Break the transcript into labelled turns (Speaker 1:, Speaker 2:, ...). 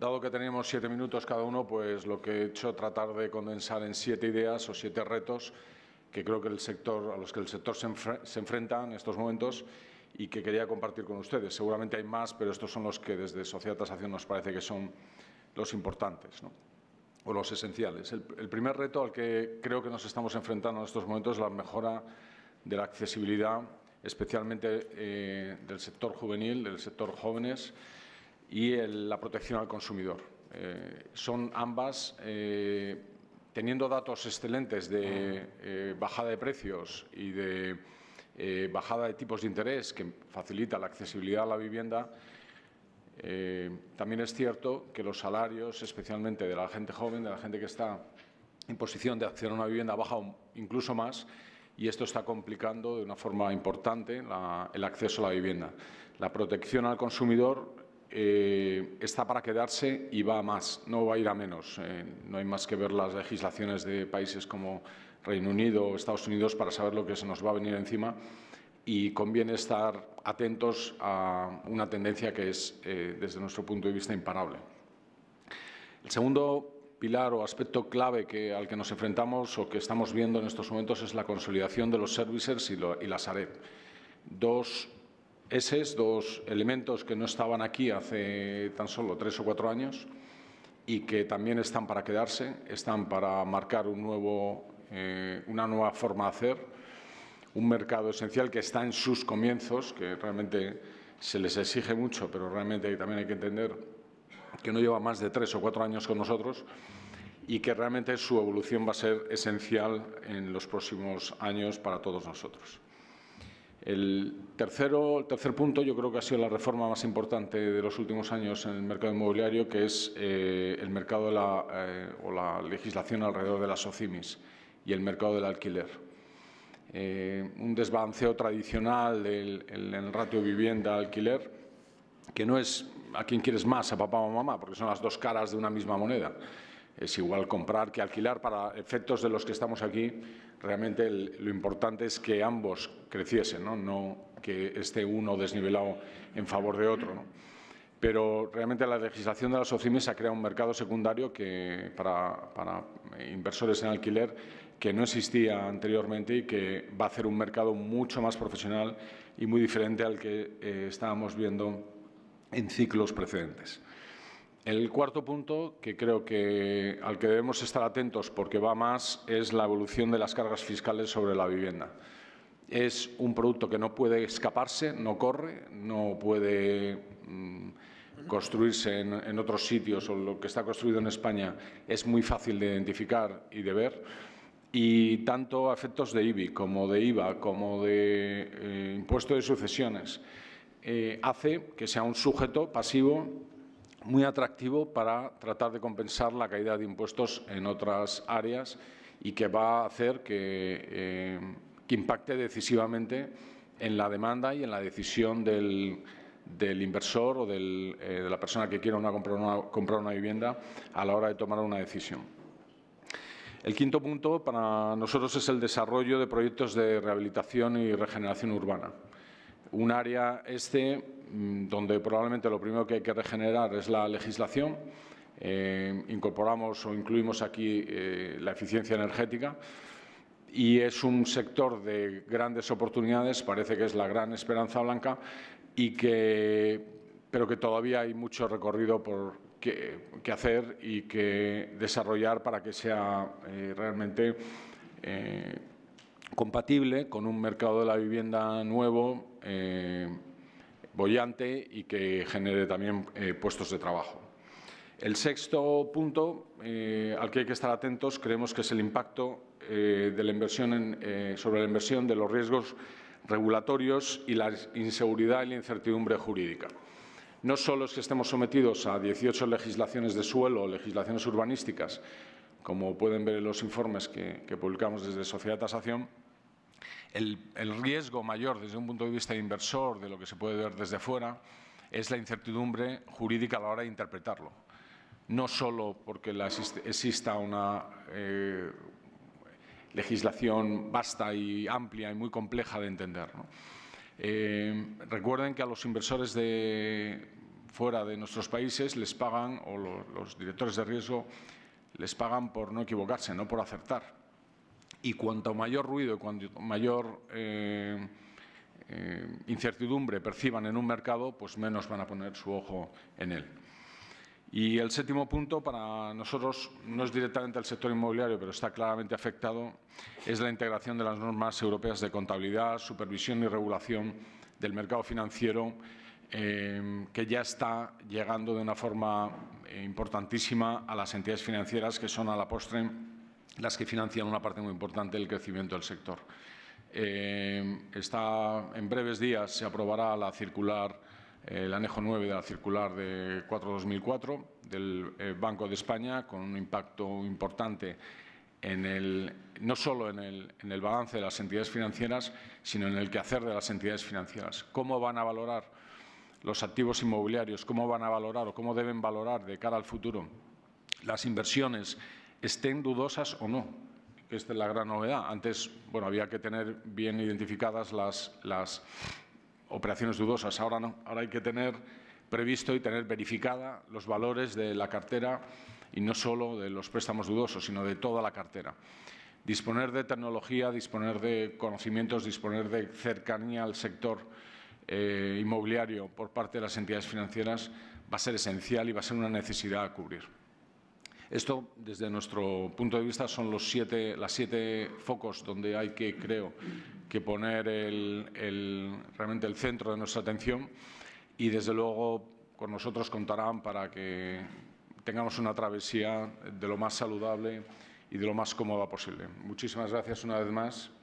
Speaker 1: Dado que tenemos siete minutos cada uno, pues lo que he hecho es tratar de condensar en siete ideas o siete retos que creo que el sector, a los que el sector se, enfrenta en estos momentos y que quería compartir con ustedes. Seguramente hay más, pero estos son los que desde Sociedad Tasación nos parece que son los importantes o los esenciales. El, primer reto al que creo que nos estamos enfrentando en estos momentos es la mejora de la accesibilidad, especialmente eh, del sector juvenil, del sector jóvenes, y la protección al consumidor. Eh, son ambas, eh, teniendo datos excelentes de eh, bajada de precios y de bajada de tipos de interés que facilita la accesibilidad a la vivienda, también es cierto que los salarios, especialmente de la gente joven, de la gente que está en posición de acceder a una vivienda, ha bajado incluso más y esto está complicando de una forma importante el acceso a la vivienda. La protección al consumidor eh, está para quedarse y va a más, no va a ir a menos. Eh, no hay más que ver las legislaciones de países como Reino Unido o Estados Unidos para saber lo que se nos va a venir encima y conviene estar atentos a una tendencia que es, eh, desde nuestro punto de vista, imparable. El segundo pilar o aspecto clave que, al que nos enfrentamos o que estamos viendo en estos momentos es la consolidación de los servicers y, la y las Dos esos dos elementos que no estaban aquí hace tan solo tres o cuatro años y que también están para quedarse, están para marcar nuevo, eh, una nueva forma de hacer, un mercado esencial que está en sus comienzos, que realmente se les exige mucho, pero realmente también hay que entender que no lleva más de tres o cuatro años con nosotros y que realmente su evolución va a ser esencial en los próximos años para todos nosotros. El, tercer punto yo creo que ha sido la reforma más importante de los últimos años en el mercado inmobiliario, que es eh, el mercado eh, o la legislación alrededor de las OCIMIS y el mercado del alquiler. Eh, un desbalanceo tradicional del el, ratio vivienda-alquiler, que no es a quién quieres más, a papá o mamá, porque son las dos caras de una misma moneda es igual comprar que alquilar. Para efectos de los que estamos aquí, realmente lo importante es que ambos creciesen, no, que esté uno desnivelado en favor de otro. Pero realmente la legislación de las OCIMES ha creado un mercado secundario que, para, inversores en alquiler que no existía anteriormente y que va a hacer un mercado mucho más profesional y muy diferente al que eh, estábamos viendo en ciclos precedentes. El cuarto punto que creo que al que debemos estar atentos porque va más es la evolución de las cargas fiscales sobre la vivienda. Es un producto que no puede escaparse, no corre, no puede mm, construirse en, otros sitios o lo que está construido en España es muy fácil de identificar y de ver. Y tanto a efectos de IBI como de IVA como de eh, impuesto de sucesiones eh, hace que sea un sujeto pasivo muy atractivo para tratar de compensar la caída de impuestos en otras áreas y que va a hacer que, eh, impacte decisivamente en la demanda y en la decisión del, inversor o eh, de la persona que quiera comprar una vivienda a la hora de tomar una decisión. El quinto punto para nosotros es el desarrollo de proyectos de rehabilitación y regeneración urbana un área este mm, donde probablemente lo primero que hay que regenerar es la legislación. Eh, incorporamos o incluimos aquí eh, la eficiencia energética y es un sector de grandes oportunidades, parece que es la gran esperanza blanca, y que, pero que todavía hay mucho recorrido por que, hacer y que desarrollar para que sea eh, realmente compatible con un mercado de la vivienda nuevo, eh, bollante y que genere también eh, puestos de trabajo. El sexto punto eh, al que hay que estar atentos creemos que es el impacto sobre la inversión de los riesgos regulatorios y la inseguridad y la incertidumbre jurídica. No solo es que estemos sometidos a 18 legislaciones de suelo, o legislaciones urbanísticas, como pueden ver en los informes que, que publicamos desde Sociedad de Tasación, el, riesgo mayor desde un punto de vista de inversor, de lo que se puede ver desde fuera, es la incertidumbre jurídica a la hora de interpretarlo. No solo porque exista una eh, legislación vasta y amplia y muy compleja de entender. Eh, recuerden que a los inversores de fuera de nuestros países les pagan, o los, los directores de riesgo, les pagan por no equivocarse, no por acertar y cuanto mayor ruido y cuanto mayor eh, eh, incertidumbre perciban en un mercado, pues menos van a poner su ojo en él. Y el séptimo punto para nosotros, no es directamente el sector inmobiliario, pero está claramente afectado, es la integración de las normas europeas de contabilidad, supervisión y regulación del mercado financiero, eh, que ya está llegando de una forma importantísima a las entidades financieras que son a la postre las que financian una parte muy importante del crecimiento del sector. Eh, está, en breves días se aprobará la circular, eh, el anejo 9 de la circular de 4-2004 del eh, Banco de España, con un impacto importante en el, no solo en el balance de las entidades financieras, sino en el quehacer de las entidades financieras. ¿Cómo van a valorar los activos inmobiliarios? ¿Cómo van a valorar o cómo deben valorar de cara al futuro las inversiones estén dudosas o no. Esta es la gran novedad. Antes bueno, había que tener bien identificadas las, operaciones dudosas, ahora no. Ahora hay que tener previsto y tener verificada los valores de la cartera y no solo de los préstamos dudosos, sino de toda la cartera. Disponer de tecnología, disponer de conocimientos, disponer de cercanía al sector eh, inmobiliario por parte de las entidades financieras va a ser esencial y va a ser una necesidad a cubrir. Esto, desde nuestro punto de vista, son los siete, las siete focos donde hay que, creo, que poner realmente el centro de nuestra atención y, desde luego, con nosotros contarán para que tengamos una travesía de lo más saludable y de lo más cómoda posible. Muchísimas gracias una vez más.